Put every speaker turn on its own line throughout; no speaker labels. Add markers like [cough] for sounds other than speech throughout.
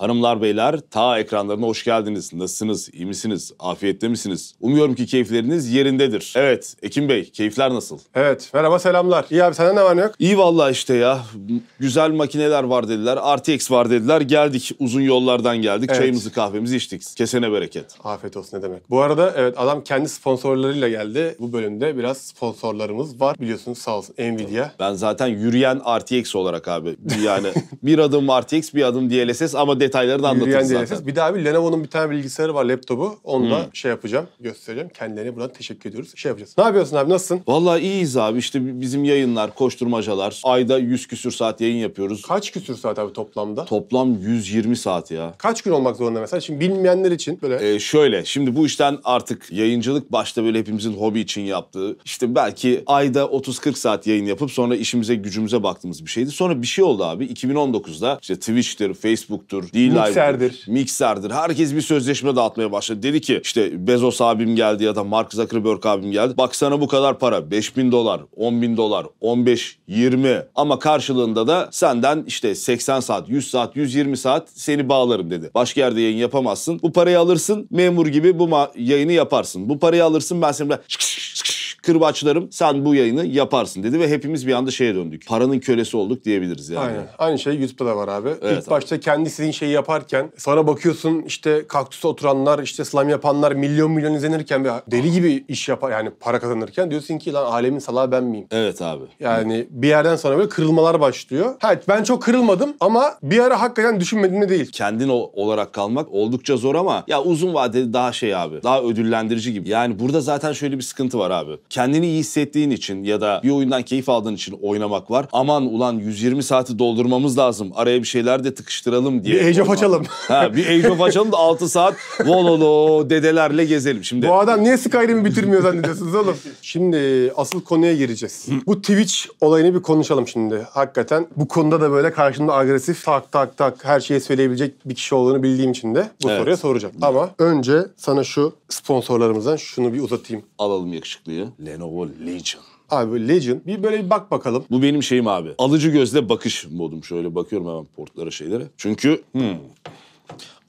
Hanımlar beyler ta ekranlarına hoş geldiniz. Nasılsınız? İyi misiniz? afiyetle misiniz? Umuyorum ki keyifleriniz yerindedir. Evet Ekim Bey keyifler nasıl?
Evet merhaba selamlar. İyi abi senden ne var
ne yok? İyi valla işte ya. Güzel makineler var dediler. RTX var dediler. Geldik uzun yollardan geldik. Evet. Çayımızı kahvemizi içtik. Kesene bereket. Afiyet olsun ne demek.
Bu arada evet adam
kendi sponsorlarıyla geldi. Bu bölümde biraz sponsorlarımız var biliyorsunuz sağ olsun Nvidia. Ben zaten yürüyen RTX olarak abi. Yani [laughs] bir adım RTX bir adım DLSS ama detayları da anlatırız zaten. Delisiz. Bir
de abi Lenovo'nun bir tane bilgisayarı var laptopu. Onu hmm. şey yapacağım göstereceğim. Kendilerine buradan teşekkür ediyoruz. Şey yapacağız.
Ne yapıyorsun abi nasılsın? Vallahi iyiyiz abi İşte bizim yayınlar, koşturmacalar. Ayda 100 küsür saat yayın yapıyoruz. Kaç küsür saat abi toplamda? Toplam 120 saat ya. Kaç gün olmak zorunda mesela? Şimdi bilmeyenler için böyle. Ee, şöyle şimdi bu işten artık yayıncılık başta böyle hepimizin hobi için yaptığı işte belki ayda 30-40 saat yayın yapıp sonra işimize gücümüze baktığımız bir şeydi. Sonra bir şey oldu abi 2019'da işte Twitch'tir, Facebook'tur, D-Live'dir, mikserdir. mikserdir. Herkes bir sözleşme dağıtmaya başladı. Dedi ki işte Bezos abim geldi ya da Mark Zuckerberg abim geldi. Bak sana bu kadar para. 5 bin dolar, 10 bin dolar, 15, 20. Ama karşılığında da senden işte 80 saat, 100 saat, 120 saat seni bağlarım dedi. Başka yerde yayın yapamazsın. Bu parayı alırsın memur gibi bu yayını yaparsın. Bu parayı alırsın ben seni böyle kırbaçlarım sen bu yayını yaparsın dedi ve hepimiz bir anda şeye döndük. Paranın kölesi olduk diyebiliriz yani. Aynen.
Aynı şey YouTube'da da var abi. Evet, İlk abi. başta kendi sizin şeyi yaparken sonra bakıyorsun işte kaktüste oturanlar işte slam yapanlar milyon milyon izlenirken ve deli gibi iş yapar yani para kazanırken diyorsun ki lan alemin salağı ben miyim?
Evet abi. Yani Hı. bir yerden sonra böyle kırılmalar başlıyor. Evet ben çok kırılmadım ama bir ara hakikaten düşünmediğimde değil. Kendin olarak kalmak oldukça zor ama ya uzun vadede daha şey abi. Daha ödüllendirici gibi. Yani burada zaten şöyle bir sıkıntı var abi. Kendi kendini iyi hissettiğin için ya da bir oyundan keyif aldığın için oynamak var. Aman ulan 120 saati doldurmamız lazım. Araya bir şeyler de tıkıştıralım diye. Bir Age of açalım. ha, bir Age of açalım da 6 saat vololo dedelerle gezelim şimdi. Bu
adam niye Skyrim'i bitirmiyor zannediyorsunuz oğlum? Şimdi e, asıl konuya gireceğiz. Bu Twitch olayını bir konuşalım şimdi. Hakikaten bu konuda da böyle karşımda agresif tak tak tak her şeyi söyleyebilecek bir kişi olduğunu bildiğim için de bu evet. soruya soracağım. Ama önce sana şu sponsorlarımızdan şunu
bir uzatayım. Alalım yakışıklıyı. Lenovo Legion. Abi Legion. Bir böyle bir bak bakalım. Bu benim şeyim abi. Alıcı gözle bakış modum. Şöyle bakıyorum hemen portlara şeylere. Çünkü hmm.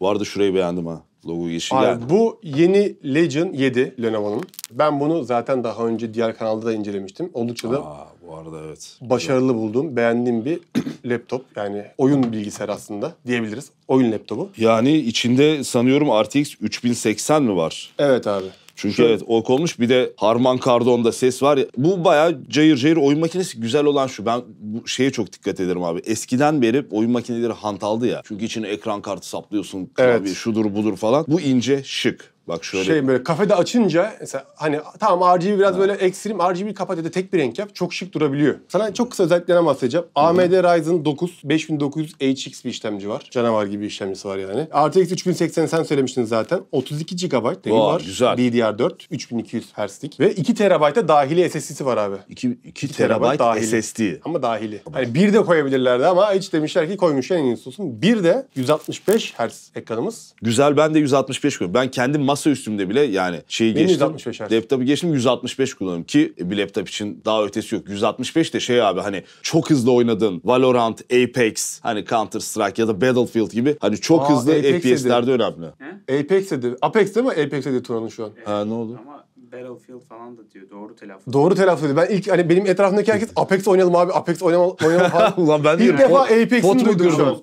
bu şurayı beğendim ha. Logo yeşil Abi, yani.
Bu yeni Legion 7 Lenovo'nun. Ben bunu zaten daha önce diğer kanalda da incelemiştim. Oldukça Aa, da
bu arada evet. Başarılı
evet. bulduğum, beğendiğim bir [clears throat] laptop. Yani oyun bilgisayarı aslında diyebiliriz. Oyun
laptopu. Yani içinde sanıyorum RTX 3080 mi var? Evet abi. Çünkü evet ork olmuş bir de Harman Kardon'da ses var ya. Bu bayağı cayır cayır oyun makinesi güzel olan şu. Ben bu şeye çok dikkat ederim abi. Eskiden beri oyun makineleri hantaldı ya. Çünkü içine ekran kartı saplıyorsun. Klavye evet. şudur budur falan. Bu ince şık. Bak şöyle. Şey böyle kafede
açınca mesela hani tamam RGB biraz ha. böyle ekstrem RGB kapat ya da tek bir renk yap çok şık durabiliyor. Sana çok kısa özelliklerine bahsedeceğim. Hı-hı. AMD Ryzen 9 5900 HX bir işlemci var. Canavar gibi bir işlemcisi var yani. RTX 3080 sen söylemiştin zaten. 32 GB RAM var. Güzel. DDR4 3200 Hz'lik ve 2 TB'da dahili SSD'si var abi. 2 2 TB, TB dahili. SSD.
Ama dahili. Hani bir de koyabilirlerdi ama hiç demişler ki koymuşlar en iyisi olsun. Bir de 165 Hz ekranımız. Güzel ben de 165 koyuyorum. Ben kendim masa üstümde bile yani şey Benim geçtim. 165 Hz. Laptop'u geçtim 165 kullanıyorum ki bir laptop için daha ötesi yok. 165 de şey abi hani çok hızlı oynadın Valorant, Apex, hani Counter Strike ya da Battlefield gibi hani çok Aa, hızlı Apex FPS'lerde önemli.
He? Apex dedi. Apex değil mi? Apex dedi Turan'ın şu an. Ha ne oldu? Ama
Battlefield falan da diyor. Doğru telaffuz.
Doğru telaffuz ediyor. Ben ilk hani benim etrafımdaki herkes Apex oynayalım abi. Apex oynayalım, oynayalım [laughs] falan. Ulan ben İlk defa Apex'in duydum şu an.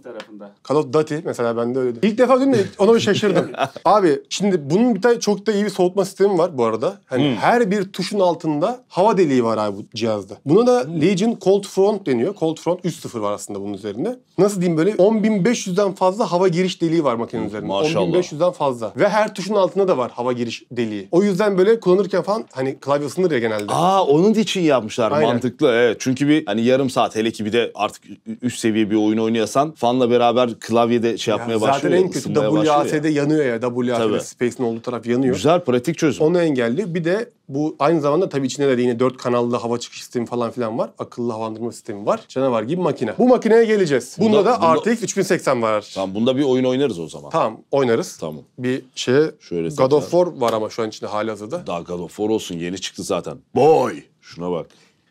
Call of Duty mesela ben de öyle. İlk defa dün de ona bir şaşırdım. [laughs] abi şimdi bunun bir tane çok da iyi bir soğutma sistemi var bu arada. Hani hmm. her bir tuşun altında hava deliği var abi bu cihazda. Buna da hmm. Legion Cold Front deniyor. Cold Front 3.0 var aslında bunun üzerinde. Nasıl diyeyim böyle 10.500'den fazla hava giriş deliği var makinenin
üzerinde. Maşallah. 10.500'den
fazla. Ve her tuşun altında da var hava giriş deliği. O yüzden böyle kullanıcı kullanırken falan hani klavye ısınır ya genelde. Aa
onun için yapmışlar Aynen. mantıklı evet. Çünkü bir hani yarım saat hele ki bir de artık üst seviye bir oyun oynayasan fanla beraber klavyede şey ya yapmaya zaten başlıyor. Zaten en kötü WASD ya.
yanıyor ya WASD Space'in olduğu taraf yanıyor. Güzel pratik çözüm. Onu engelli. Bir de bu aynı zamanda tabii içinde de yine 4 kanallı hava çıkış sistemi falan filan var. Akıllı havalandırma sistemi var. Canavar gibi makine. Bu makineye geleceğiz. Bunda, bunda da bunda, RTX 3080 var. Tamam bunda bir oyun
oynarız o zaman. Tamam oynarız. Tamam. Bir şey Şöyle God of War var ama şu an içinde hali hazırda. Daha God of War olsun yeni çıktı zaten. Boy! Şuna bak.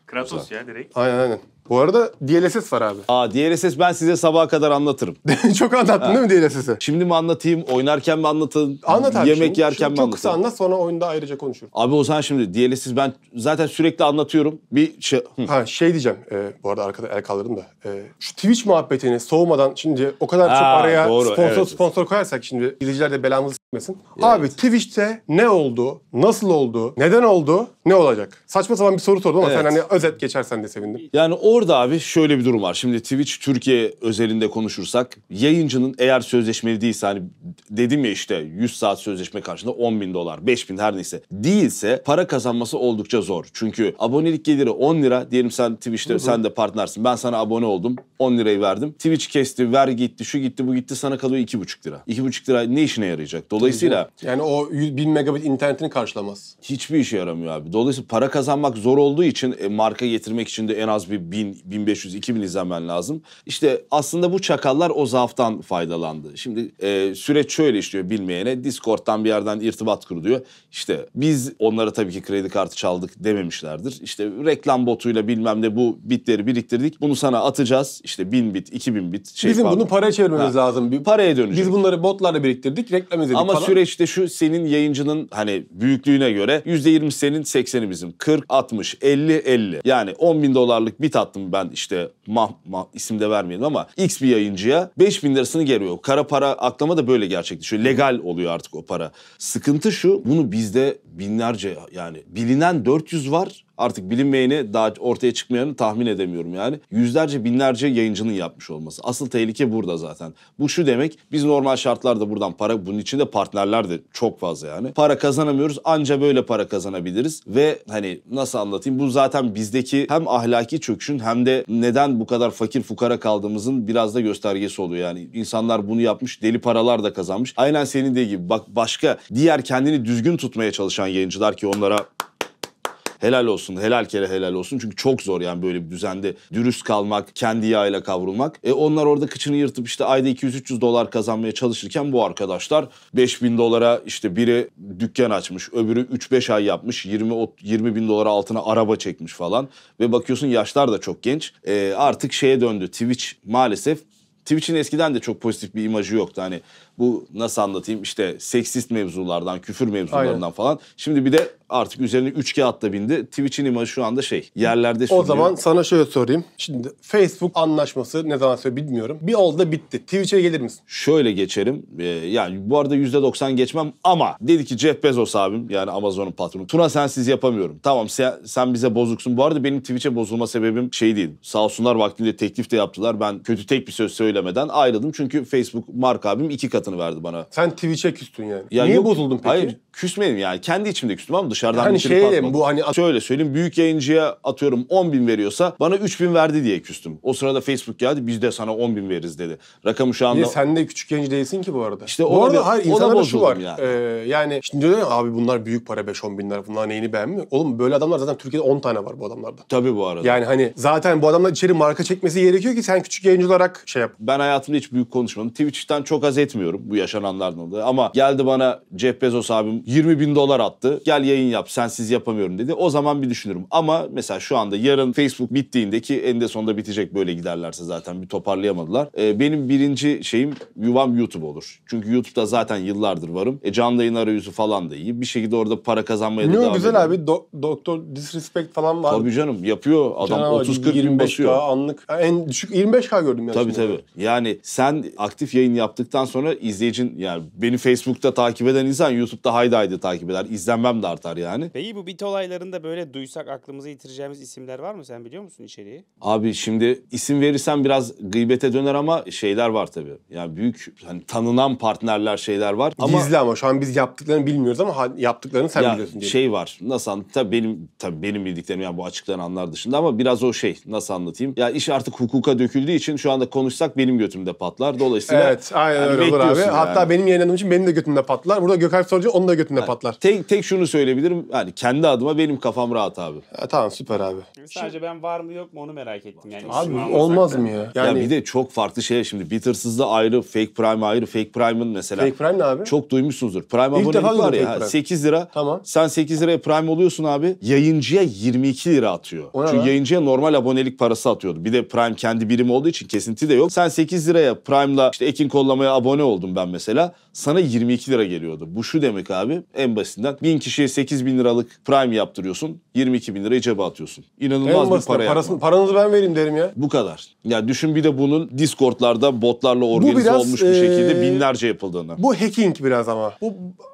Kratos Güzel. ya direkt. Aynen aynen. Bu arada DLSS var abi. Aa DLSS ben size sabaha kadar anlatırım. [laughs] Çok anlattın değil mi DLSS'i? Şimdi mi anlatayım, oynarken mi anlatın? Anlat abi yemek şimdi. yerken şimdi mi anlatayım? Çok kısa anlat
sonra oyunda ayrıca konuşuruz.
Abi o zaman şimdi DLSS ben zaten sürekli anlatıyorum. Bir şey... Ha şey diyeceğim e, bu arada arkada el kaldırdım da. E,
şu Twitch muhabbetini soğumadan şimdi o kadar çok araya doğru, sponsor evet. sponsor koyarsak şimdi izleyiciler de belamızı etmesin. Evet. Abi Twitch'te ne oldu, nasıl oldu, neden oldu, ne olacak? Saçma sapan bir soru sordum ama Evet. sen hani özet geçersen de sevindim.
Yani orada abi şöyle bir durum var. Şimdi Twitch Türkiye özelinde konuşursak yayıncının eğer sözleşmeli değilse hani dedim ya işte 100 saat sözleşme karşında 10 bin dolar, 5 bin her neyse değilse para kazanması oldukça zor. Çünkü abonelik geliri 10 lira diyelim sen Twitch'te sen de partnersin ben sana abone oldum 10 lirayı verdim. Twitch kesti, ver gitti, şu gitti, bu gitti sana kalıyor 2,5 lira. 2,5 lira ne işine yarayacak? Dolayısıyla... Yani o 1000 megabit internetini karşılamaz. Hiçbir işe yaramıyor abi. Dolayısıyla para kazanmak zor olduğu için e, marka getirmek için de en az bir 1000, 1500, 2000 izlenmen lazım. İşte aslında bu çakallar o zaaftan faydalandı. Şimdi e, süreç şöyle işliyor bilmeyene. Discord'dan bir yerden irtibat kuruluyor. İşte biz onlara tabii ki kredi kartı çaldık dememişlerdir. İşte reklam botuyla bilmem ne bu bitleri biriktirdik. Bunu sana atacağız. İşte 1000 bit, 2000 bit. Şey Bizim pardon. bunu paraya çevirmemiz ha. lazım. Paraya dönecek. Biz
bunları botlarla biriktirdik. Reklam
izledik. Ama ama falan. süreçte şu senin yayıncının hani büyüklüğüne göre %20 senin 80'i bizim. 40, 60, 50, 50. Yani 10 bin dolarlık bit attım ben işte mah, mah isim de vermeyelim ama X bir yayıncıya 5 bin lirasını geliyor. Kara para aklama da böyle gerçekleşiyor. Legal oluyor artık o para. Sıkıntı şu bunu bizde binlerce yani bilinen 400 var artık bilinmeyeni daha ortaya çıkmayanı tahmin edemiyorum yani. Yüzlerce binlerce yayıncının yapmış olması. Asıl tehlike burada zaten. Bu şu demek biz normal şartlarda buradan para bunun içinde partnerler de çok fazla yani. Para kazanamıyoruz anca böyle para kazanabiliriz ve hani nasıl anlatayım bu zaten bizdeki hem ahlaki çöküşün hem de neden bu kadar fakir fukara kaldığımızın biraz da göstergesi oluyor yani. insanlar bunu yapmış deli paralar da kazanmış. Aynen senin dediğin gibi bak başka diğer kendini düzgün tutmaya çalışan yayıncılar ki onlara Helal olsun. Helal kere helal olsun. Çünkü çok zor yani böyle bir düzende dürüst kalmak, kendi yağıyla kavrulmak. E onlar orada kıçını yırtıp işte ayda 200-300 dolar kazanmaya çalışırken bu arkadaşlar 5000 dolara işte biri dükkan açmış, öbürü 3-5 ay yapmış, 20 20 bin dolara altına araba çekmiş falan ve bakıyorsun yaşlar da çok genç. E, artık şeye döndü. Twitch maalesef Twitch'in eskiden de çok pozitif bir imajı yoktu. Hani bu nasıl anlatayım işte seksist mevzulardan, küfür mevzularından Aynen. falan. Şimdi bir de artık üzerine 3 kağıt da bindi. Twitch'in imajı şu anda şey yerlerde sürüyor. O zaman
sana şöyle sorayım.
Şimdi Facebook anlaşması ne zaman söyle bilmiyorum. Bir oldu bitti. Twitch'e gelir misin? Şöyle geçerim. Ee, yani bu arada %90 geçmem ama dedi ki Jeff Bezos abim yani Amazon'un patronu. Tuna sensiz yapamıyorum. Tamam sen, sen bize bozuksun. Bu arada benim Twitch'e bozulma sebebim şey değil. Sağ olsunlar vaktiyle teklif de yaptılar. Ben kötü tek bir söz söylemeden ayrıldım. Çünkü Facebook Mark abim iki katı fırsatını verdi bana.
Sen Twitch'e küstün yani. Ya Niye yok, bozuldun peki? Hayır
küsmedim yani kendi içimde küstüm ama dışarıdan yani bir trip şey şeyle, bu hani şöyle söyleyeyim büyük yayıncıya atıyorum 10 bin veriyorsa bana 3 bin verdi diye küstüm. O sırada Facebook geldi biz de sana 10 bin veririz dedi. Rakam şu anda... Niye sen de küçük yayıncı değilsin
ki bu arada. İşte bu arada bir, hayır insanlara şu var. Yani, ee,
yani şimdi diyorlar ya abi bunlar büyük para 5-10 binler
bunlar neyini beğenmiyor. Oğlum böyle adamlar zaten Türkiye'de 10 tane var bu adamlarda. Tabii bu arada. Yani
hani zaten bu adamlar içeri marka çekmesi gerekiyor ki sen küçük yayıncı olarak şey yap. Ben hayatımda hiç büyük konuşmadım. Twitch'ten çok az etmiyorum bu yaşananlardan da. Ama geldi bana Jeff Bezos abim 20 bin dolar attı. Gel yayın yap sensiz yapamıyorum dedi. O zaman bir düşünürüm. Ama mesela şu anda yarın Facebook bittiğinde ki en de sonunda bitecek böyle giderlerse zaten bir toparlayamadılar. Ee, benim birinci şeyim yuvam YouTube olur. Çünkü YouTube'da zaten yıllardır varım. E, canlı yayın arayüzü falan da iyi. Bir şekilde orada para kazanmaya da Yo, devam güzel ediyorum.
abi. Do- Doktor Disrespect falan var. Tabii
canım yapıyor. Adam 30-40 bin basıyor.
anlık. En düşük 25K gördüm ya. Tabii tabii. Olarak.
Yani sen aktif yayın yaptıktan sonra izleyicin yani beni Facebook'ta takip eden insan YouTube'da hayda haydi takip eder. İzlenmem de artar yani. Peki bu bit olaylarında böyle duysak aklımızı yitireceğimiz isimler var mı? Sen biliyor musun içeriği? Abi şimdi isim verirsen biraz gıybete döner ama şeyler var tabii. Yani büyük hani tanınan partnerler şeyler var. Ama Gizli ama şu an biz yaptıklarını bilmiyoruz ama yaptıklarını sen ya biliyorsun diye. şey var. Nasıl anlat tabii benim tabii benim bildiklerim yani bu açıklayanlar dışında ama biraz o şey nasıl anlatayım? Ya iş artık hukuka döküldüğü için şu anda konuşsak benim götümde patlar. Dolayısıyla Evet aynen yani öyle olur abi. yani. Hatta
benim yayınladığım için benim de götümde patlar. Burada Gökalp Sorucu onun da götünde patlar. Tek tek şunu söyleyebilirim. Hani
kendi adıma benim kafam rahat abi. Ha, tamam süper abi. Sadece ben var mı yok mu onu merak ettim. Yani abi olmaz mı ya? Yani... Ya bir de çok farklı şey şimdi. Bitters'ız da ayrı, Fake Prime ayrı. Fake Prime'ın mesela. Fake Prime ne abi? Çok duymuşsunuzdur. Prime abonelik var ya. Ha, 8 lira. Tamam. Sen 8 liraya Prime oluyorsun abi. Yayıncıya 22 lira atıyor. Ona Çünkü lan? yayıncıya normal abonelik parası atıyordu. Bir de Prime kendi birimi olduğu için kesinti de yok. Sen 8 liraya Prime'la işte Ekin kollamaya abone oldum ben mesela. Sana 22 lira geliyordu. Bu şu demek abi abi? En basitinden 1000 kişiye 8 bin liralık prime yaptırıyorsun. 22 bin lirayı cebe atıyorsun. İnanılmaz bir para parasını,
Paranızı ben vereyim derim ya.
Bu kadar. Ya düşün bir de bunun Discord'larda botlarla organize biraz, olmuş bir şekilde binlerce yapıldığını. Bu
hacking biraz ama. Bu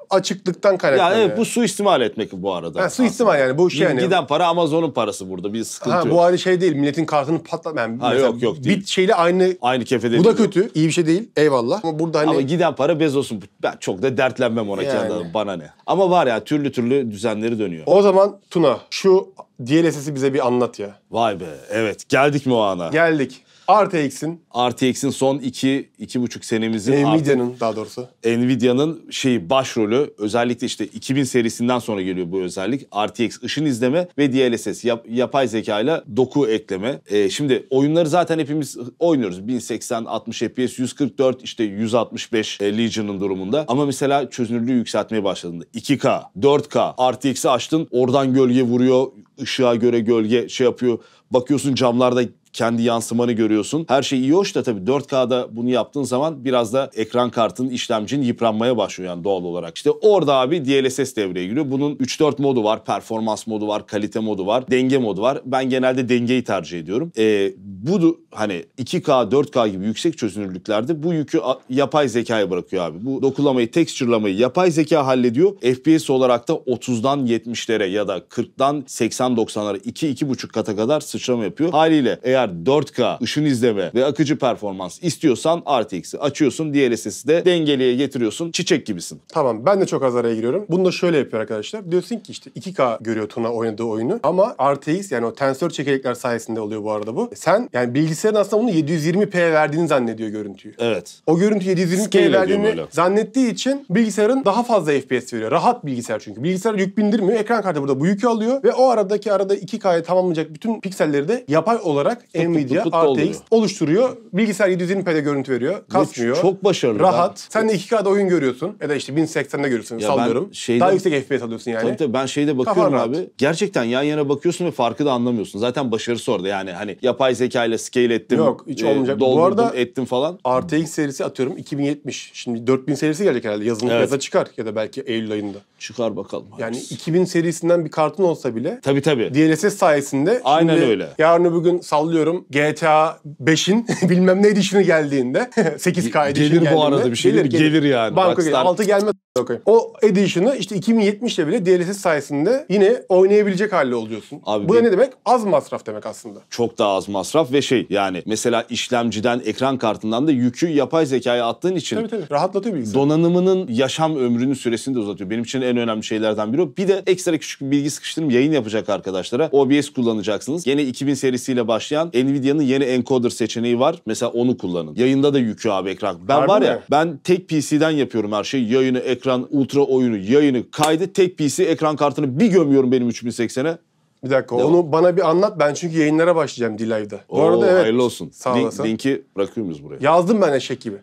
açıklıktan kaynaklanıyor. Yani evet,
bu suistimal etmek bu arada. Ha, suistimal yani bu şey yani. Giden para Amazon'un parası burada bir sıkıntı ha, yok. Bu
aynı şey değil milletin kartının patlat.
Yani ha, yok yok değil. Bir şeyle aynı. Aynı kefede Bu da kötü yok. iyi bir şey değil eyvallah. Ama burada hani. Ama giden para Bezos'un ben çok da dertlenmem ona yani. Kendim, bana ne. Ama var ya türlü türlü düzenleri dönüyor. O zaman Tuna şu DLSS'i bize bir anlat ya. Vay be evet geldik mi o ana? Geldik. RTX'in. RTX'in son iki iki, buçuk senemizin Nvidia'nın daha doğrusu. Nvidia'nın şeyi başrolü özellikle işte 2000 serisinden sonra geliyor bu özellik. RTX ışın izleme ve DLSS yap, yapay zeka ile doku ekleme. Ee, şimdi oyunları zaten hepimiz oynuyoruz. 1080, 60 FPS, 144 işte 165 e, Legion'ın durumunda. Ama mesela çözünürlüğü yükseltmeye başladığında 2K, 4K, RTX'i açtın oradan gölge vuruyor ışığa göre gölge şey yapıyor. Bakıyorsun camlarda kendi yansımanı görüyorsun. Her şey iyi hoş da tabii 4K'da bunu yaptığın zaman biraz da ekran kartın işlemcinin yıpranmaya başlıyor yani doğal olarak. İşte orada abi DLSS devreye giriyor. Bunun 3-4 modu var. Performans modu var, kalite modu var, denge modu var. Ben genelde dengeyi tercih ediyorum. Ee, bu hani 2K, 4K gibi yüksek çözünürlüklerde bu yükü yapay zekaya bırakıyor abi. Bu dokulamayı, texture'lamayı yapay zeka hallediyor. FPS olarak da 30'dan 70'lere ya da 40'dan 80-90'lara 2-2,5 kata kadar sıçrama yapıyor. Haliyle eğer eğer 4K ışın izleme ve akıcı performans istiyorsan RTX'i açıyorsun. Diğer SS'i de dengeliye getiriyorsun. Çiçek gibisin.
Tamam ben de çok az araya giriyorum. Bunu da şöyle yapıyor arkadaşlar. Diyorsun ki işte 2K görüyor Tuna oynadığı oyunu ama RTX yani o tensör çekirdekler sayesinde oluyor bu arada bu. Sen yani bilgisayarın aslında bunu 720p verdiğini zannediyor görüntüyü. Evet. O görüntü 720p verdiğini zannettiği için bilgisayarın daha fazla FPS veriyor. Rahat bilgisayar çünkü. Bilgisayar yük bindirmiyor. Ekran kartı burada bu yükü alıyor ve o aradaki arada 2K'yı tamamlayacak bütün pikselleri de yapay olarak Nvidia put, put, put, RTX oluşturuyor. Bilgisayar 720p'de görüntü veriyor. Kasmıyor. Çok başarılı. Rahat. Ben... Sen de 2K'da oyun görüyorsun. Ya da işte 1080'de görüyorsun ya sallıyorum. Şeyde... Daha yüksek
FPS alıyorsun yani. Tabii tabii ben şeyde bakıyorum abi. Gerçekten yan yana bakıyorsun ve farkı da anlamıyorsun. Zaten başarısı orada yani hani yapay zeka ile scale ettim. Yok hiç e, olmayacak. Doldurdum Bu arada, ettim falan. RTX serisi atıyorum 2070. Şimdi
4000 serisi gelecek herhalde yazın evet. yaza çıkar ya da belki Eylül ayında. Çıkar bakalım. Abi. Yani 2000 serisinden bir kartın olsa bile. Tabii tabii. DLSS sayesinde. Aynen öyle. Yarın bugün gün sallıyorum atıyorum GTA 5'in [laughs] bilmem ne edişini geldiğinde 8K [laughs] edişini Gelir bu arada bir şey gelir, gelir. gelir yani. Banka Rockstar... gelir. 6 gelmez Okay. O edition'ı işte 2070'le bile DLSS sayesinde yine oynayabilecek halde oluyorsun. Abi Bu da ne demek? Az masraf demek aslında.
Çok daha az masraf ve şey yani mesela işlemciden, ekran kartından da yükü yapay zekaya attığın için Tabii tabii. Rahatlatıyor bilgisayarı. donanımının yaşam ömrünü süresini de uzatıyor. Benim için en önemli şeylerden biri o. Bir de ekstra küçük bir bilgi sıkıştırım yayın yapacak arkadaşlara. OBS kullanacaksınız. Yine 2000 serisiyle başlayan Nvidia'nın yeni encoder seçeneği var. Mesela onu kullanın. Yayında da yükü abi ekran. Ben var, Harbi var ya mi? ben tek PC'den yapıyorum her şeyi. Yayını, ekran ekran ultra oyunu yayını kaydı tek PC ekran kartını bir gömüyorum benim 3080'e. Bir dakika Devam.
onu bana bir anlat. Ben çünkü yayınlara başlayacağım D-Live'da. Bu Oo, arada evet. Hayırlı
olsun. Sağ Link, linki bırakıyor muyuz buraya?
Yazdım ben eşek gibi.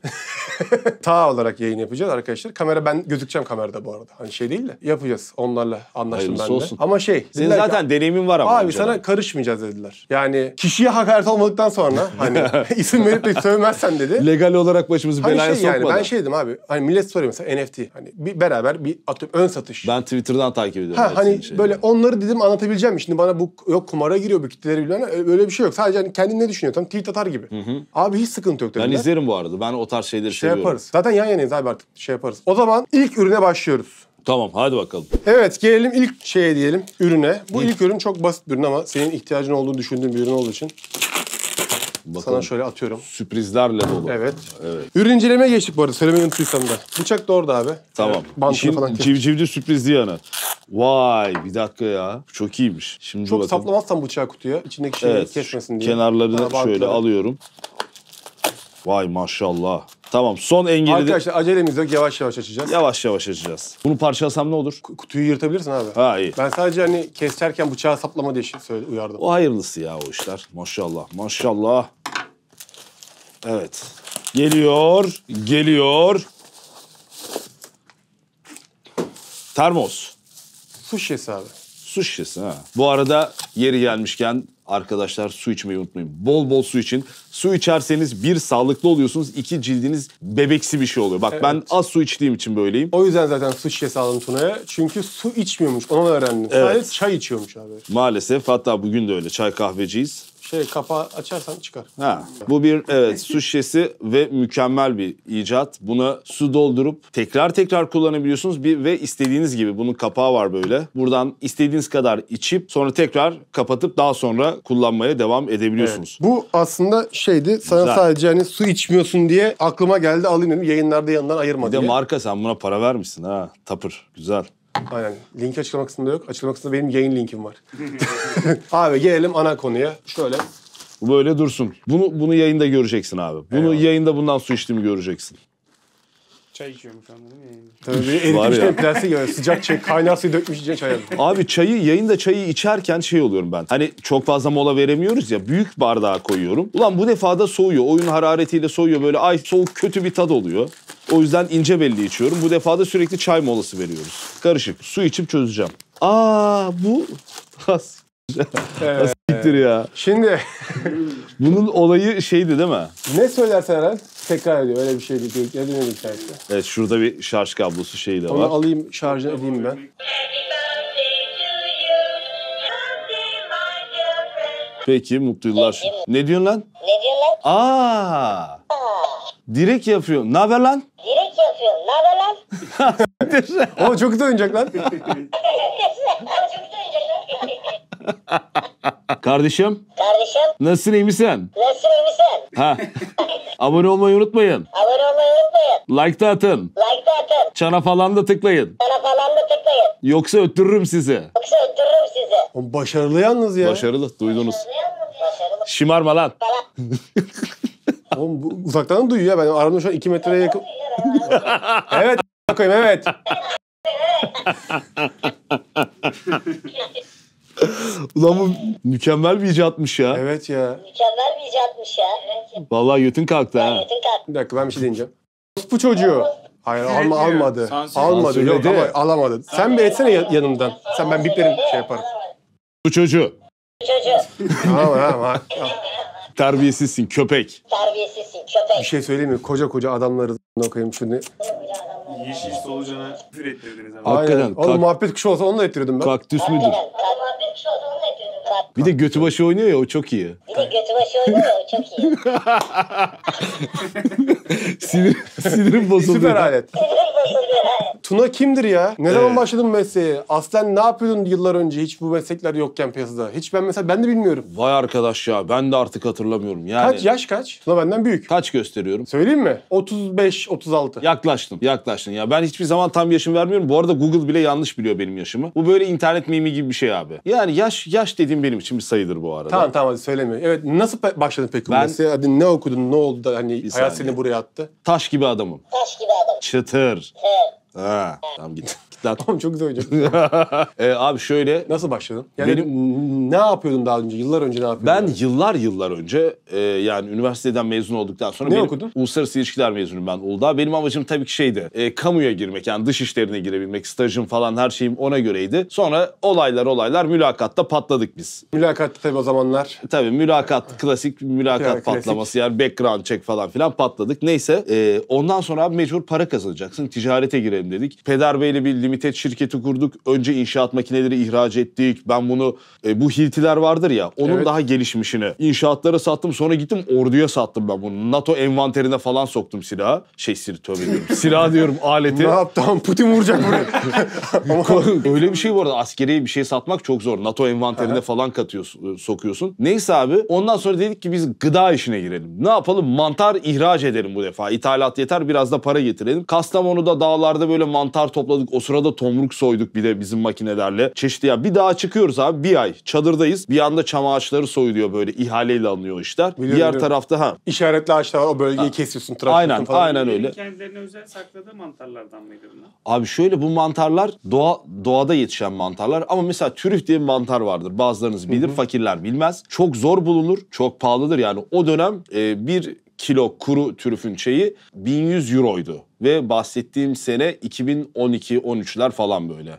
Ta [laughs] olarak yayın yapacağız arkadaşlar. Kamera ben gözükeceğim kamerada bu arada. Hani şey değil de yapacağız. Onlarla anlaştım Hayırlısı ben de. olsun. Ama şey. Senin dediler ki, zaten deneyimin var ama. Abi önceden. sana karışmayacağız dediler. Yani kişiye hakaret olmadıktan sonra hani [laughs] [laughs] isim verip de sövmezsen dedi. Legal olarak başımızı hani belaya şey yani, Ben şey dedim abi. Hani millet soruyor mesela NFT. Hani bir beraber bir atıyorum ön satış. Ben Twitter'dan takip ediyorum. Ha, hani böyle yani. onları dedim anlatabileceğim işte Şimdi bana bu yok kumara giriyor bu kitleleri bilmem öyle bir şey yok. Sadece hani kendin ne düşünüyor? Tam tweet atar gibi. Hı hı. Abi hiç sıkıntı yok dediler. Ben izlerim
bu arada. Ben o tarz şeyleri şey seviyorum. yaparız.
Zaten yan yanayız abi artık şey yaparız. O zaman ilk ürüne başlıyoruz.
Tamam hadi bakalım.
Evet gelelim ilk şeye diyelim ürüne. Bu ilk ürün çok basit bir ürün ama senin ihtiyacın olduğunu düşündüğün bir ürün olduğu için
Bakalım. Sana şöyle atıyorum. Sürprizlerle dolu. Evet. evet.
Ürün incelemeye geçtik bu arada. Söylemeyi unutuysam da. Bıçak da orada abi. Tamam. Evet, İşin falan
civcivli sürprizli yanı. Vay bir dakika ya. Çok iyiymiş. Şimdi Çok bakın.
saplamazsan bıçağı kutuya. içindeki şeyi evet. kesmesin diye. Kenarlarını şöyle alıyorum.
Vay maşallah. Tamam son engeli Arkadaşlar acelemiz yok yavaş yavaş açacağız. Yavaş yavaş açacağız. Bunu parçalasam ne olur? K- Kutuyu yırtabilirsin abi. Ha iyi. Ben sadece hani keserken bıçağı saplama diye şey uyardım. O hayırlısı ya o işler. Maşallah maşallah. Evet. Geliyor, geliyor. Termos. Su şişesi abi. Su şişesi ha. Bu arada yeri gelmişken arkadaşlar su içmeyi unutmayın. Bol bol su için. Su içerseniz bir sağlıklı oluyorsunuz, iki cildiniz bebeksi bir şey oluyor. Bak evet. ben az su içtiğim için böyleyim. O yüzden zaten su şişesi aldım Tuna'ya. Çünkü su içmiyormuş. Onu öğrendim. Evet. Sadece çay içiyormuş abi. Maalesef hatta bugün de öyle. Çay kahveciyiz
şey kapağı açarsan çıkar.
Ha. Bu bir evet su şişesi ve mükemmel bir icat. Buna su doldurup tekrar tekrar kullanabiliyorsunuz bir ve istediğiniz gibi bunun kapağı var böyle. Buradan istediğiniz kadar içip sonra tekrar kapatıp daha sonra kullanmaya devam edebiliyorsunuz. Evet. Bu aslında şeydi sana Güzel. sadece
hani su içmiyorsun diye aklıma geldi alayım dedim yayınlarda yanından ayırma bir diye. de marka
sen buna para vermişsin ha. Tapır. Güzel. Aynen. Linki açıklama kısmında yok. Açıklama kısmında benim yayın linkim var. [laughs] abi gelelim ana konuya. Şöyle. böyle dursun. Bunu bunu yayında göreceksin abi. Bunu Eyvallah. yayında bundan su içtiğimi göreceksin.
Çay içiyorum şu anda
değil mi Tabii Var ya. plastik gibi sıcak çay kaynar suyu dökmüş içine çay Abi çayı yayında çayı içerken şey oluyorum ben. Hani çok fazla mola veremiyoruz ya. Büyük bardağa koyuyorum. Ulan bu defada soğuyor. Oyun hararetiyle soğuyor. Böyle ay soğuk kötü bir tad oluyor. O yüzden ince belli içiyorum. Bu defa da sürekli çay molası veriyoruz. Karışık. Su içip çözeceğim. Aa
bu... [laughs] Has.
Evet. Siktir ya. Şimdi [laughs] bunun olayı şeydi değil mi?
ne söylersen herhalde tekrar ediyor. Öyle bir şey değil. Ne dinledik sadece.
Evet şurada bir şarj kablosu şeyi de Onu var.
alayım şarj edeyim ben.
Peki mutlu yıllar. Ne diyorsun lan? Ne diyorsun lan? Aa. Direk yapıyor. Ne haber lan? Direk yapıyor. Ne haber lan? Ama çok kötü oynayacak lan. Kardeşim Kardeşim nasılsın iyi misin? nasılsın iyi misin? Ha. Abone olmayı unutmayın. Abone olmayı unutmayın. Like da atın. Like da atın. Çana falan da tıklayın. Bana falan da tıklayın. Yoksa öttürürüm sizi. Yoksa öttürürüm sizi. Oğlum başarılı yalnız ya. Başarılı duydunuz. Başarılı mı? Başarılı Şımarma lan. falan.
[laughs] Oğlum bu, uzaktan duyuyor ya. Ben aramda şu an 2 metreye yakın. [laughs] evet. Bakayım evet.
Ulan bu mükemmel bir icatmış ya. Evet ya.
Mükemmel bir icatmış ya. Vallahi götün kalktı ha. Götün kalktı. Bir dakika ben bir şey diyeceğim. Bu çocuğu. Hayır alma, diyor. almadı. Almadı Sansür yok ama alamadı. Sen bir etsene yanımdan. Sen ben biplerim şey yaparım.
Bu çocuğu. Bu Çocuğu.
tamam tamam. [laughs] Terbiyesizsin köpek.
Terbiyesizsin köpek.
Bir şey söyleyeyim mi? Koca koca adamları da koyayım şimdi.
Yeşil solucanı küfür ettirdiniz. Aynen. Oğlum kalk-
muhabbet kuşu olsa onu da ettirdim ben. Kaktüs müdür? Hakikaten.
muhabbet kuşu olsa onu bir de götü başı oynuyor ya o çok iyi. Bir de götü başı oynuyor ya o çok iyi. [laughs] sinir, sinirim bozuldu. Süper alet.
Tuna kimdir ya? Ne zaman Evet. başladın bu mesleğe? Aslen ne yapıyordun yıllar önce hiç bu meslekler yokken piyasada? Hiç ben mesela ben de bilmiyorum.
Vay arkadaş ya ben de artık hatırlamıyorum. Yani Kaç yaş kaç? Tuna benden büyük. kaç gösteriyorum? Söyleyeyim mi? 35 36. Yaklaştım, yaklaştım. Ya ben hiçbir zaman tam yaşım vermiyorum. Bu arada Google bile yanlış biliyor benim yaşımı. Bu böyle internet mimi gibi bir şey abi. Yani yaş yaş dediğim benim için bir sayıdır bu arada. Tamam tamam hadi söyleme. Evet nasıl başladın peki ben, bu Hadi ne okudun ne oldu da hani hayat seni buraya attı? Taş gibi adamım. Taş gibi adam. Çıtır. He. Ha, tamam git. Daha tamam çok güzel olacak. [laughs] e, abi şöyle. Nasıl başladın? Yani benim, ne yapıyordun daha önce? Yıllar önce ne yapıyordun? Ben yani? yıllar yıllar önce e, yani üniversiteden mezun olduktan sonra. Ne benim, okudun? Uluslararası ilişkiler mezunum ben Uludağ. Benim amacım tabii ki şeydi. E, kamuya girmek yani dış işlerine girebilmek. Stajım falan her şeyim ona göreydi. Sonra olaylar olaylar mülakatta patladık biz. Mülakatta tabii o zamanlar. E, tabii mülakat klasik mülakat yani, patlaması yani background check falan filan patladık. Neyse e, ondan sonra abi mecbur para kazanacaksın. Ticarete girelim dedik. Peder Bey'le bir limited şirketi kurduk. Önce inşaat makineleri ihraç ettik. Ben bunu e, bu hiltiler vardır ya onun Evet. daha gelişmişini inşaatlara sattım. Sonra gittim orduya sattım ben bunu. NATO envanterine falan soktum silahı. Şey sil tövbe diyorum. [laughs] Silah diyorum Ne aleti.
yaptın? Putin vuracak buraya.
[laughs] Öyle bir şey bu arada askeri bir şey satmak çok zor. NATO envanterine falan katıyorsun, e, sokuyorsun. Neyse abi ondan sonra dedik ki biz gıda işine girelim. Ne yapalım? Mantar ihraç edelim bu defa. İthalat yeter biraz da para getirelim. Kastamonu'da dağlarda böyle mantar topladık. O sırada Arada tomruk soyduk bir de bizim makinelerle. Çeşitli ya bir daha çıkıyoruz abi bir ay. Çadırdayız. Bir anda çam ağaçları soyuluyor böyle ihaleyle alınıyor işler. Biliyorum, Diğer biliyorum. tarafta ha. İşaretli ağaçlar var o bölgeyi ha. kesiyorsun. Trafikten aynen falan. aynen öyle. Kendilerine özel sakladığı mantarlardan mıydı bunlar? Abi şöyle bu mantarlar doğa doğada yetişen mantarlar ama mesela türüf diye bir mantar vardır. Bazılarınız bilir, Hı-hı. fakirler bilmez. Çok zor bulunur, çok pahalıdır yani. O dönem e, bir kilo kuru trüfün şeyi 1100 euroydu. Ve bahsettiğim sene 2012-13'ler falan böyle.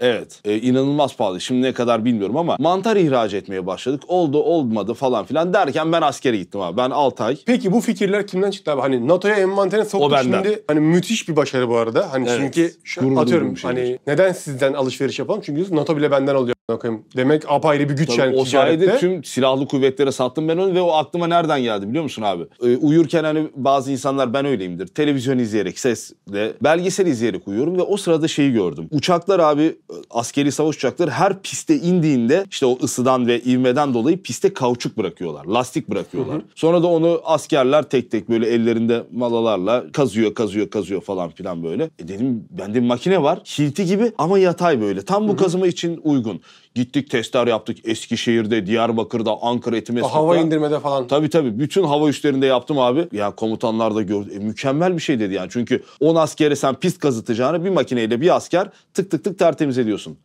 Evet e, inanılmaz pahalı şimdi ne kadar bilmiyorum ama mantar ihraç etmeye başladık oldu olmadı falan filan derken ben askere gittim abi ben 6 ay. Peki bu fikirler kimden çıktı abi hani NATO'ya envanterine soktu O benden. şimdi
hani müthiş bir başarı bu arada hani Evet. çünkü şu- atıyorum şey hani neden sizden alışveriş yapalım çünkü NATO bile benden alıyor.
Bakayım. Demek apayrı bir güç Tabii yani o ticarette. sayede tüm silahlı kuvvetlere sattım ben onu ve o aklıma nereden geldi biliyor musun abi? Ee, uyurken hani bazı insanlar ben öyleyimdir. Televizyon izleyerek, sesle, belgesel izleyerek uyuyorum ve o sırada şeyi gördüm. Uçaklar abi askeri savaş uçakları her piste indiğinde işte o ısıdan ve ivmeden dolayı piste kauçuk bırakıyorlar. Lastik bırakıyorlar. Hı hı. Sonra da onu askerler tek tek böyle ellerinde malalarla kazıyor, kazıyor, kazıyor falan filan böyle. E dedim bende bir makine var. Hilti gibi ama yatay böyle. Tam bu hı hı. kazıma için uygun. Gittik testler yaptık Eskişehir'de, Diyarbakır'da, Ankara, Etimesgut'ta. Hava indirmede falan. Tabii tabii. Bütün hava üstlerinde yaptım abi. Ya komutanlar da gördü. E, mükemmel bir şey dedi yani. Çünkü 10 askere sen pist kazıtacağını bir makineyle bir asker tık tık tık tertemiz ediyorsun.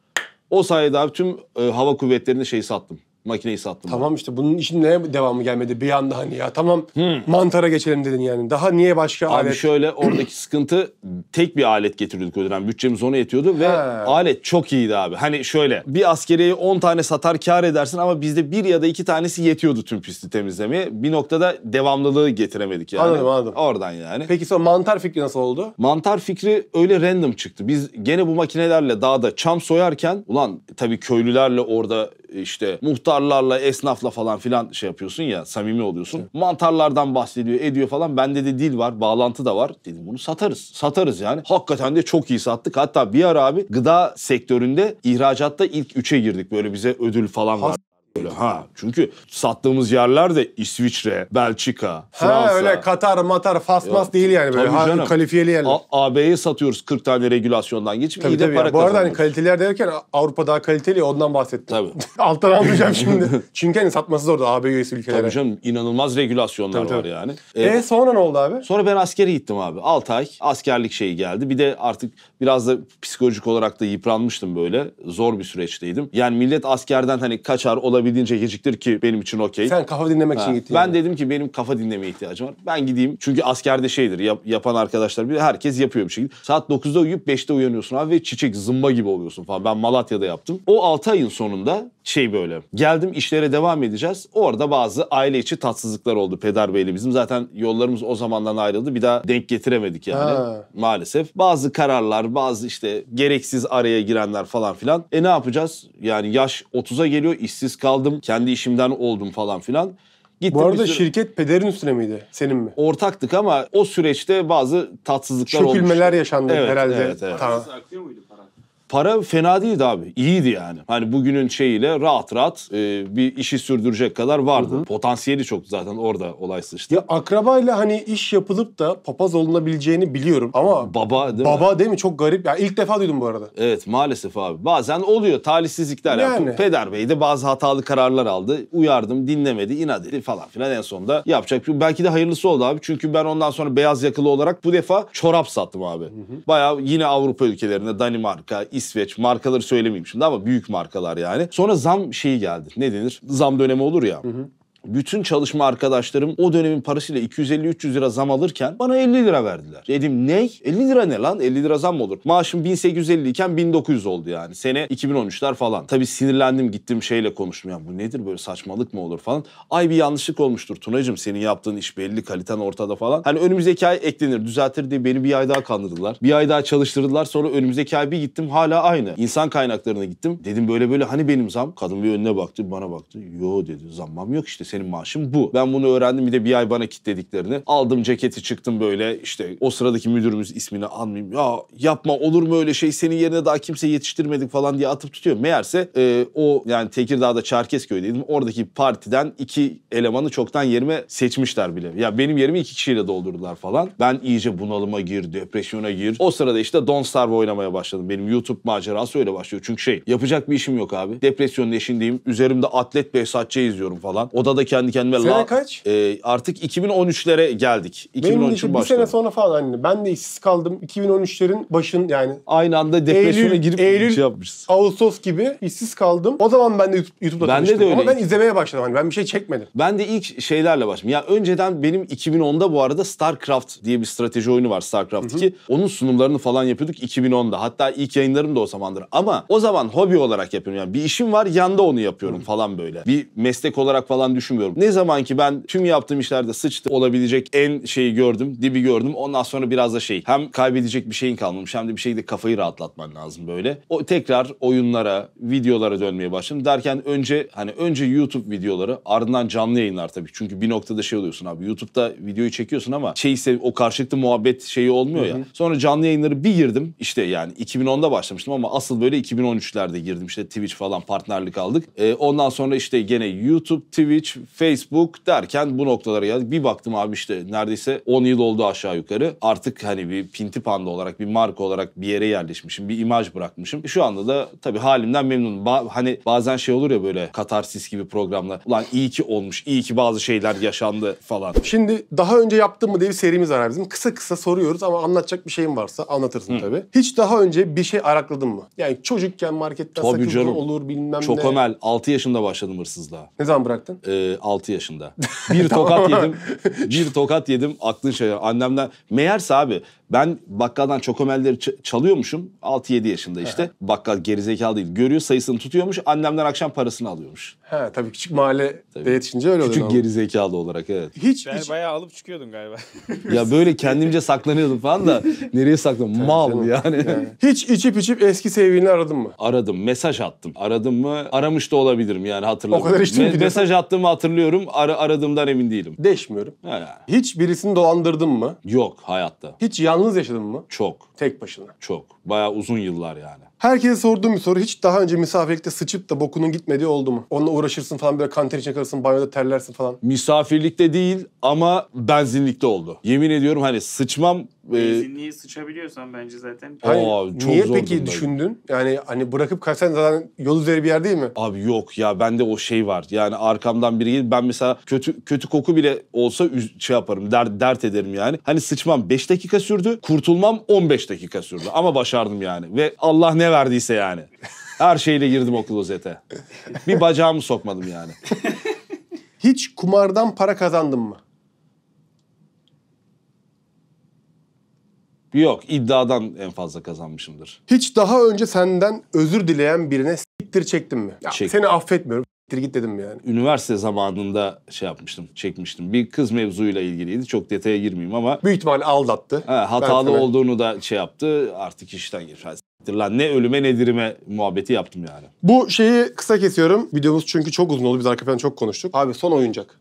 O sayede abi tüm e, hava kuvvetlerini şey sattım makineyi sattım. Tamam işte bunun için neye devamı gelmedi bir anda
hani ya tamam hmm. mantara geçelim dedin yani. Daha niye başka Abi alet? Abi
şöyle oradaki sıkıntı tek bir alet getirdik o dönem. Bütçemiz ona yetiyordu ve ha. alet çok iyiydi abi. Hani şöyle bir askeriyeyi 10 tane satar kar edersin ama bizde bir ya da iki tanesi yetiyordu tüm pisti temizlemeye. Bir noktada devamlılığı getiremedik yani. Anladım anladım. Oradan yani. Peki sonra mantar fikri nasıl oldu? Mantar fikri öyle random çıktı. Biz gene bu makinelerle dağda çam soyarken ulan tabii köylülerle orada işte muhtarlarla, esnafla falan filan şey yapıyorsun ya samimi oluyorsun. Evet. Mantarlardan bahsediyor, ediyor falan. Bende de dil var, bağlantı da var. Dedim bunu satarız. Satarız yani. Hakikaten de çok iyi sattık. Hatta bir ara abi gıda sektöründe ihracatta ilk üçe girdik. Böyle bize ödül falan var. Öyle ha. Çünkü sattığımız yerler de İsviçre, Belçika, Fransa. Ha öyle
Katar, Matar, Fasmas değil yani böyle. Tabii canım.
Kalifiyeli yerler. AB'ye satıyoruz 40 tane regülasyondan geçip tabii, iyi tabii de para ya. Bu arada hani
kaliteler derken Avrupa daha kaliteli ondan bahsettim. Tabii.
[laughs] Alttan almayacağım şimdi. [laughs] Çünkü hani satması zor da AB üyesi ülkelere. Tabii canım inanılmaz regülasyonlar tabii, var yani. Ee, e sonra ne oldu abi? Sonra ben askere gittim abi. 6 ay askerlik şeyi geldi. Bir de artık biraz da psikolojik olarak da yıpranmıştım böyle. Zor bir süreçteydim. Yani millet askerden hani kaçar olabilir olabildiğince geciktir ki benim için okey. Sen kafa dinlemek ha. için gittin. Ben yani. dedim ki benim kafa dinlemeye ihtiyacım var. Ben gideyim. Çünkü askerde şeydir yap, yapan arkadaşlar bir herkes yapıyor bir şekilde. Saat 9'da uyuyup 5'te uyanıyorsun abi ve çiçek zımba gibi oluyorsun falan. Ben Malatya'da yaptım. O 6 ayın sonunda şey böyle. Geldim işlere devam edeceğiz. Orada bazı aile içi tatsızlıklar oldu Peder Bey'le bizim. Zaten yollarımız o zamandan ayrıldı. Bir daha denk getiremedik yani ha. maalesef. Bazı kararlar, bazı işte gereksiz araya girenler falan filan. E ne yapacağız? Yani yaş 30'a geliyor, işsiz kaldı aldım. Kendi işimden oldum falan filan. Gittim Bu arada süre... şirket pederin üstüne miydi? Senin mi? Ortaktık ama o süreçte bazı tatsızlıklar oldu. Çökülmeler olmuştu. yaşandı evet, herhalde. Evet, evet. Tamam. Akıyor muydu? para fena değildi abi. İyiydi yani. Hani bugünün şeyiyle rahat rahat e, bir işi sürdürecek kadar vardı. Hı hı. Potansiyeli çok zaten orada olay sıçtı. Ya
akrabayla hani iş yapılıp da papaz olunabileceğini biliyorum ama baba değil baba mi? değil mi çok garip. Ya ilk defa duydum bu arada.
Evet maalesef abi. Bazen oluyor talihsizlikler. Yani. yani. Peder Bey de bazı hatalı kararlar aldı. Uyardım dinlemedi inat etti falan filan en sonunda yapacak. Belki de hayırlısı oldu abi. Çünkü ben ondan sonra beyaz yakalı olarak bu defa çorap sattım abi. Hı hı. Bayağı yine Avrupa ülkelerinde Danimarka, İsveç markaları söylemeyeyim şimdi ama büyük markalar yani. Sonra zam şeyi geldi. Ne denir? Zam dönemi olur ya. Hı hı bütün çalışma arkadaşlarım o dönemin parasıyla 250-300 lira zam alırken bana 50 lira verdiler. Dedim ne? 50 lira ne lan? 50 lira zam mı olur? Maaşım 1850 iken 1900 oldu yani. Sene 2013'ler falan. Tabii sinirlendim gittim şeyle konuştum. ya bu nedir böyle saçmalık mı olur falan. Ay bir yanlışlık olmuştur Tunacığım senin yaptığın iş belli kaliten ortada falan. Hani önümüzdeki ay eklenir düzeltir diye beni bir ay daha kandırdılar. Bir ay daha çalıştırdılar sonra önümüzdeki ay bir gittim hala aynı. İnsan kaynaklarına gittim. Dedim böyle böyle hani benim zam? Kadın bir önüne baktı bana baktı. Yo dedi zammam yok işte senin senin maaşın bu. Ben bunu öğrendim bir de bir ay bana kitlediklerini. Aldım ceketi çıktım böyle işte o sıradaki müdürümüz ismini anmayayım. Ya yapma olur mu öyle şey senin yerine daha kimse yetiştirmedik falan diye atıp tutuyor. Meğerse e, o yani Tekirdağ'da Çerkezköy'deydim. Oradaki partiden iki elemanı çoktan yerime seçmişler bile. Ya benim yerimi iki kişiyle doldurdular falan. Ben iyice bunalıma gir, depresyona gir. O sırada işte Don Starve oynamaya başladım. Benim YouTube macerası öyle başlıyor. Çünkü şey yapacak bir işim yok abi. Depresyonun eşindeyim. Üzerimde atlet Behzatçı izliyorum falan. Odada da kendi kendime... Sene la, kaç? E, artık 2013'lere geldik. 2013'ün işte başladı. Bir
sene sonra falan hani ben de işsiz kaldım. 2013'lerin başın yani.
Aynı anda depresyona girip Eylül, şey
yapmışız. Ağustos gibi işsiz kaldım. O zaman ben de YouTube'da ben De, de öyle. Ama ben
izlemeye başladım. Hani ben bir şey çekmedim. Ben de ilk şeylerle başladım. Ya önceden benim 2010'da bu arada StarCraft diye bir strateji oyunu var StarCraft 2. Onun sunumlarını falan yapıyorduk 2010'da. Hatta ilk yayınlarım da o zamandır. Ama o zaman hobi olarak yapıyorum. Yani bir işim var yanda onu yapıyorum Hı-hı. falan böyle. Bir meslek olarak falan düşün düşünmüyorum. Ne zaman ki ben tüm yaptığım işlerde sıçtı olabilecek en şeyi gördüm, dibi gördüm. Ondan sonra biraz da şey hem kaybedecek bir şeyin kalmamış hem de bir şeyde kafayı rahatlatman lazım böyle. O tekrar oyunlara, videolara dönmeye başladım. Derken önce hani önce YouTube videoları ardından canlı yayınlar tabii. Çünkü bir noktada şey oluyorsun abi YouTube'da videoyu çekiyorsun ama şey ise o karşılıklı muhabbet şeyi olmuyor ya. Hı hı. Sonra canlı yayınları bir girdim. işte yani 2010'da başlamıştım ama asıl böyle 2013'lerde girdim. işte Twitch falan partnerlik aldık. Ee, ondan sonra işte gene YouTube, Twitch Facebook derken bu noktalara geldik. Bir baktım abi işte neredeyse 10 yıl oldu aşağı yukarı. Artık hani bir pinti panda olarak bir marka olarak bir yere yerleşmişim. Bir imaj bırakmışım. Şu anda da tabii halimden memnunum. Ba- hani bazen şey olur ya böyle katarsis gibi programlar. Ulan iyi ki olmuş, iyi ki bazı şeyler yaşandı falan.
Şimdi daha önce yaptım mı diye bir serimiz var bizim. Kısa kısa soruyoruz ama anlatacak bir şeyim varsa
anlatırsın Hı. tabii. Hiç daha önce bir şey arakladın mı?
Yani çocukken marketten tabii olur bilmem Çok ne. Çok Ömel
6 yaşında başladım hırsızlığa. Ne zaman bıraktın? Ee, e, 6 yaşında. [laughs] Bir tokat yedim. Bir tokat yedim. Aklın şey annemden. Meğerse abi ben bakkaldan çokomelleri çalıyormuşum. 6-7 yaşında işte. Bakkal gerizekalı değil. Görüyor sayısını tutuyormuş. Annemden akşam parasını alıyormuş. Ha tabii küçük mahalle Tabii. yetişince öyle Küçük geri zekalı olarak evet. Hiç, Ben hiç bayağı alıp çıkıyordum galiba. [laughs] Ya böyle kendimce saklanıyordum falan da nereye sakladım Mal canım. yani. hiç içip içip eski sevgilini aradın mı? Aradım, mesaj attım. Aradım mı? Aramış da olabilirim yani hatırlamıyorum. O kadar içtim ki Mesaj attığımı hatırlıyorum, ara, aradığımdan emin değilim. Deşmiyorum. Ha, Hiç birisini dolandırdın mı? yok hayatta. Hiç yalnız yaşadın mı? Çok, Tek başına. çok. Bayağı uzun yıllar yani.
Herkese sorduğum bir soru. Hiç daha önce misafirlikte sıçıp da bokunun gitmediği oldu mu? Onunla uğraşırsın falan böyle kanter içine kalırsın, banyoda terlersin falan.
Misafirlikte değil ama benzinlikte oldu. Yemin ediyorum hani sıçmam Benzinliğe sıçabiliyorsan bence zaten. Hayır, Aa, çok niye peki durumdayım. düşündün? Yani hani bırakıp kaçsan zaten yol üzeri bir yer değil mi? Abi yok ya bende o şey var. Yani arkamdan biri gelir ben mesela kötü kötü koku bile olsa üz- şey yaparım dert, dert ederim yani. Hani sıçmam 5 dakika sürdü kurtulmam 15 dakika sürdü ama başardım yani. Ve Allah ne verdiyse yani. Her şeyle girdim o klozete. Bir bacağımı sokmadım yani. Hiç kumardan para kazandın mı? Yok iddiadan en fazla kazanmışımdır.
Hiç daha önce senden özür dileyen birine siktir çektin mi? Ya, Çek- seni
affetmiyorum. Siktir git dedim yani. Üniversite zamanında şey yapmıştım, çekmiştim. Bir kız mevzuyla ilgiliydi. Çok detaya girmeyeyim ama Büyük ihtimalle aldattı. ha, hatalı sana- olduğunu da şey yaptı. Artık işten gir. siktir lan ne ölüme ne dirime muhabbeti yaptım yani.
Bu şeyi kısa kesiyorum. Videomuz çünkü çok uzun oldu. Biz arka çok konuştuk. Abi son oyuncak.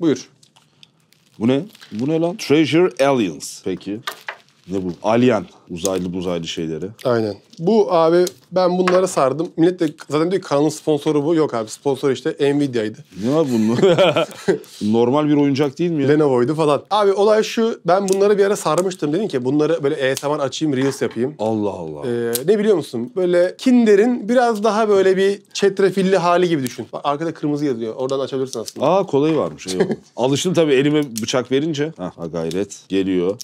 Buyur.
Bu ne? Bu ne lan? Treasure Aliens. Peki ne bu? Alien uzaylı buzaylı şeyleri. Aynen. Bu abi ben bunlara sardım. Millet de zaten diyor ki kanalın
sponsoru bu. Yok abi sponsor işte Nvidia'ydı.
Ne var bunlar? [laughs]
Normal bir oyuncak değil mi ya? Lenovo'ydu falan. Abi olay şu ben bunları bir ara sarmıştım. Dedim ki bunları böyle ESMR açayım Reels yapayım. Allah Allah. Ee, ne biliyor musun? Böyle Kinder'in biraz daha böyle bir çetrefilli hali gibi düşün. Bak, arkada kırmızı yazıyor. Oradan açabilirsin aslında.
Aa kolayı varmış. [laughs] Alıştım tabii elime bıçak verince. Ha gayret geliyor.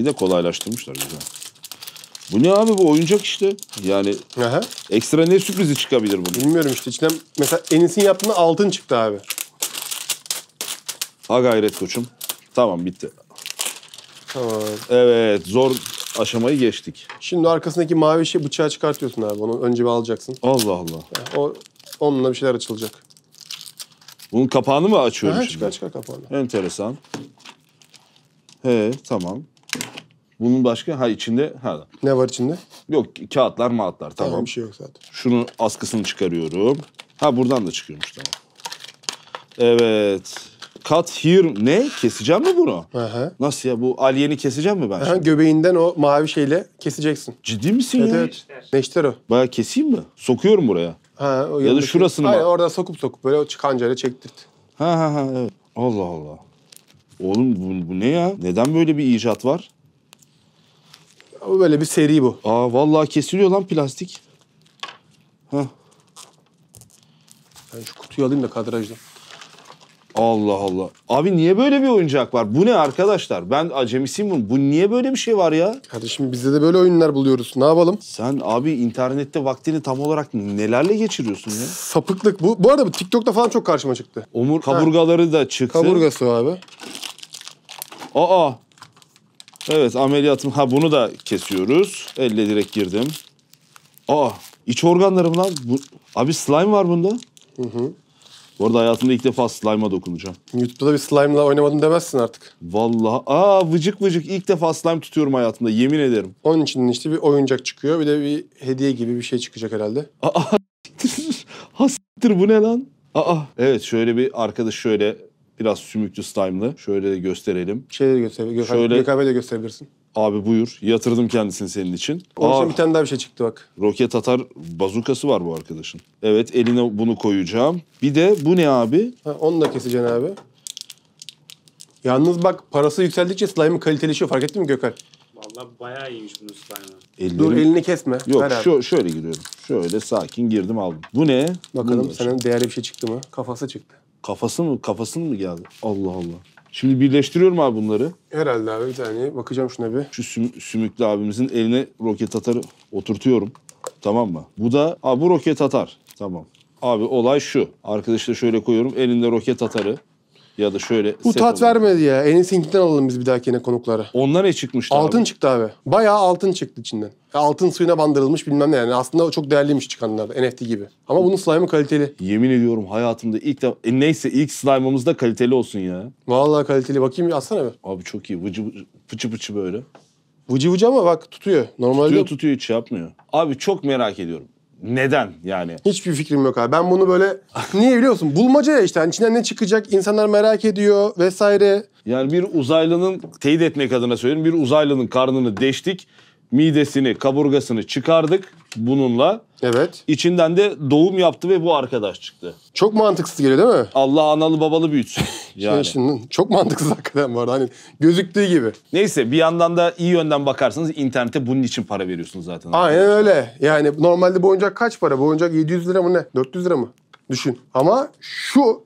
işi de kolaylaştırmışlar güzel. Bu ne abi bu oyuncak işte. Yani Aha. ekstra ne sürprizi çıkabilir bunun? Bilmiyorum işte içinden mesela Enis'in yaptığında altın çıktı abi. Ha gayret koçum. Tamam bitti. Tamam. Evet zor aşamayı geçtik.
Şimdi arkasındaki mavi şey bıçağı çıkartıyorsun abi. Onu önce bir alacaksın. Allah Allah. O onunla bir şeyler açılacak.
Bunun kapağını mı açıyorum Aha, şimdi? Çıkar çıkar kapağını. Enteresan. He tamam. Bunun başka ha içinde ha. Ne var içinde? Yok kağıtlar mağıtlar tamam. tamam. bir şey yok zaten. Şunu askısını çıkarıyorum. Ha buradan da çıkıyormuş tamam. Evet. Cut here ne? Keseceğim mi bunu? Aha. Nasıl ya bu alyeni keseceğim mi ben? Aha, şimdi?
göbeğinden o mavi şeyle keseceksin. Ciddi misin evet, ya?
Evet. Neşter o. Baya keseyim mi? Sokuyorum buraya. Ha, o ya da şurasını Hayır, mı? orada sokup sokup böyle o kancayla çektirt. Ha ha ha evet. Allah Allah. Oğlum bu, bu ne ya? Neden böyle bir icat var? böyle bir seri bu. Aa vallahi kesiliyor lan plastik. Heh. Ben şu kutuyu alayım da kadrajda. Allah Allah. Abi niye böyle bir oyuncak var? Bu ne arkadaşlar? Ben acemisiyim bunun. Bu niye böyle bir şey var ya? Kardeşim bizde de böyle oyunlar buluyoruz. Ne yapalım? Sen abi internette vaktini tam olarak nelerle geçiriyorsun ya? Sapıklık. Bu, bu arada bu TikTok'ta falan çok karşıma çıktı. Omur kaburgaları ha. da çıktı. Kaburgası abi. Aa. Evet ameliyatım. Ha bunu da kesiyoruz. Elle direkt girdim. Aa iç organlarım lan. Bu... Abi slime var bunda. Hı hı. Bu arada hayatımda ilk defa slime'a dokunacağım. YouTube'da bir slime'la oynamadım demezsin artık. Vallahi aa vıcık vıcık ilk defa slime tutuyorum hayatımda yemin ederim. Onun için işte bir oyuncak çıkıyor bir de bir hediye
gibi bir şey çıkacak herhalde.
Aa [laughs] ha bu ne lan? Aa evet şöyle bir arkadaş şöyle Biraz sümüklü slime'lı. Şöyle de gösterelim. Şeyi de göster. Gökhan, Şöyle- de gösterebilirsin. Abi buyur. Yatırdım kendisini senin için. Onun Aa, ah. bir tane daha bir şey çıktı bak. roket atar bazukası var bu arkadaşın. Evet eline bunu koyacağım. Bir de bu
ne abi? Ha, onu da keseceksin abi.
Yalnız bak parası yükseldikçe
slime kaliteleşiyor fark ettin mi Gökhan? Vallahi bayağı iyiymiş bunun slime'ı. Ellerim... Dur elini kesme. Yok şu,
şöyle giriyorum. Şöyle sakin girdim aldım. Bu ne? Bakalım Bunlar. senin değerli bir şey çıktı mı? Kafası çıktı. Kafası mı? kafasın mı geldi? Allah Allah. Şimdi birleştiriyorum abi bunları. Herhalde abi bir tane bakacağım şuna bir. Şu süm- sümüklü abimizin eline roket atarı oturtuyorum. Tamam mı? Bu da abi bu roket atar. Tamam. Abi olay şu. Arkadaşı da şöyle koyuyorum. Elinde roket atarı. Ya da şöyle. Bu tat
olur. vermedi ya. Enes Hing'den alalım biz bir dahakine konuklara.
Onlar ne çıkmıştı Altın abi? çıktı abi.
Bayağı altın çıktı içinden. Altın suyuna bandırılmış bilmem ne yani. Aslında çok değerliymiş çıkanlar da
NFT gibi. Ama bunun slime'ı kaliteli. Yemin ediyorum hayatımda ilk defa... E neyse ilk slime'ımız da kaliteli olsun ya. Vallahi kaliteli. Bakayım atsana bir. Abi çok iyi. Vıcı, fıçı fıçı böyle. Vıcı vıcı ama bak tutuyor. Normalde tutuyor tutuyor hiç şey yapmıyor. Abi çok merak ediyorum neden yani? Hiçbir fikrim yok abi. Ben bunu böyle niye biliyorsun? Bulmaca
ya işte. Hani içinden ne çıkacak? İnsanlar merak ediyor vesaire.
Yani bir uzaylının teyit etmek adına söylüyorum. Bir uzaylının karnını deştik midesini, kaburgasını çıkardık bununla. Evet. İçinden de doğum yaptı ve bu arkadaş çıktı. Çok mantıksız geliyor değil mi? Allah analı babalı büyütsün. [laughs] Yani. Şimdi çok mantıksız hakikaten var. Hani gözüktüğü gibi. Neyse bir yandan da iyi yönden bakarsanız internete bunun için para veriyorsunuz zaten.
Aynen öyle. Yani normalde bu oyuncak kaç para? Bu oyuncak 700 lira mı ne? 400 lira mı? Düşün. Ama şu...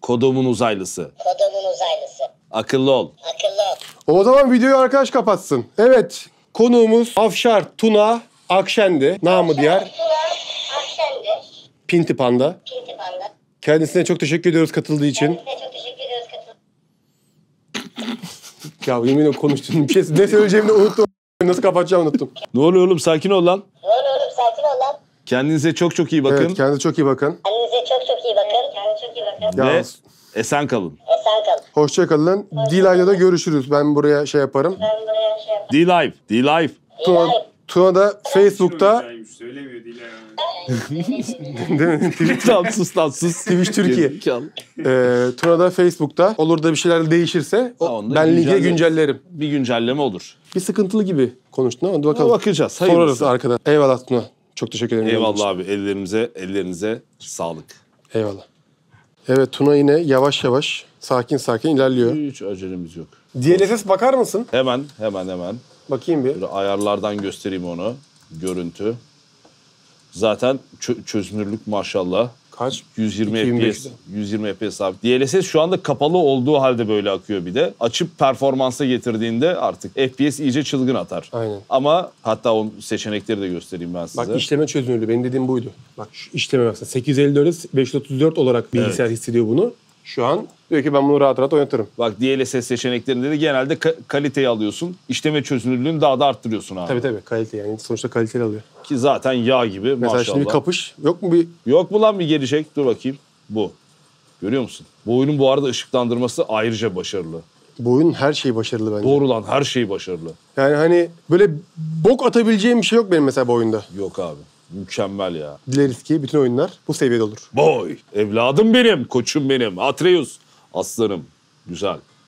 Kodumun uzaylısı. Kodumun uzaylısı. Akıllı ol. Akıllı ol. O zaman videoyu arkadaş kapatsın. Evet. Konuğumuz Afşar Tuna
Akşendi. Namı diğer Pinti Panda. Pinti Panda. Kendisine çok teşekkür ediyoruz katıldığı için. Kendisine çok teşekkür ediyoruz Ya yemin ediyorum konuştuğum bir şey. Ne söyleyeceğimi unuttum. Nasıl kapatacağımı unuttum. Ne oluyor oğlum sakin ol lan. Ne oluyor oğlum sakin ol lan. Kendinize çok çok iyi bakın. Evet kendinize çok iyi bakın. Kendinize çok çok iyi bakın. Kendinize çok
iyi bakın. Ve esen kalın.
Hoşça kalın. D-Live'da görüşürüz. Ben buraya şey yaparım. Ben buraya
şey yaparım. D-Live. D-Live.
Tuna, Tuna da Facebook'ta... Söylemiyor D-Live. Değil mi? [laughs] Twitch Tamam sus lan sus. Twitch Türkiye. Gerizekalı. Ee, Tuna'da Facebook'ta olur da bir şeyler değişirse o- Ha, ben lige
güncellerim. Bir güncelleme olur.
Bir sıkıntılı gibi konuştun ama hadi bakalım. bakacağız, hayırlısı. Sorarız arkada. Eyvallah Tuna. Çok teşekkür ederim. Eyvallah
abi ellerimize ellerinize sağlık. Eyvallah.
Evet Tuna yine yavaş yavaş Sakin sakin ilerliyor.
Hiç acelemiz yok. DLSS bakar mısın? Hemen, hemen, hemen. Bakayım bir. Böyle ayarlardan göstereyim onu. Görüntü. Zaten çö- çözünürlük maşallah. Kaç? 120 FPS. 120 FPS abi. DLSS şu anda kapalı olduğu halde böyle akıyor bir de. Açıp performansa getirdiğinde artık FPS iyice çılgın atar. Aynen. Ama hatta o seçenekleri de göstereyim ben size. Bak işleme
çözünürlüğü. Benim dediğim buydu. Bak şu işleme baksana. 854'e 534 olarak bilgisayar
hissediyor bunu. Şu an diyor ki ben bunu rahat rahat oynatırım. Bak DLSS seçeneklerinde de genelde ka- kaliteyi alıyorsun. İşleme çözünürlüğünü daha da arttırıyorsun abi. Tabii
tabii kalite yani sonuçta kaliteli alıyor.
Ki zaten yağ gibi Mesela maşallah. şimdi bir kapış yok mu bir Yok mu lan bir gelecek? Dur bakayım. Bu. Görüyor musun? Bu oyunun bu arada ışıklandırması ayrıca başarılı.
bu oyun her şey başarılı bence. Doğru
lan her şey başarılı.
Yani hani böyle bok atabileceğim bir şey yok benim mesela bu oyunda.
Yok abi. Mükemmel ya.
Dileriz ki bütün oyunlar bu seviyede olur.
Boy! Evladım benim, koçum benim. Atreus, aslanım. Güzel.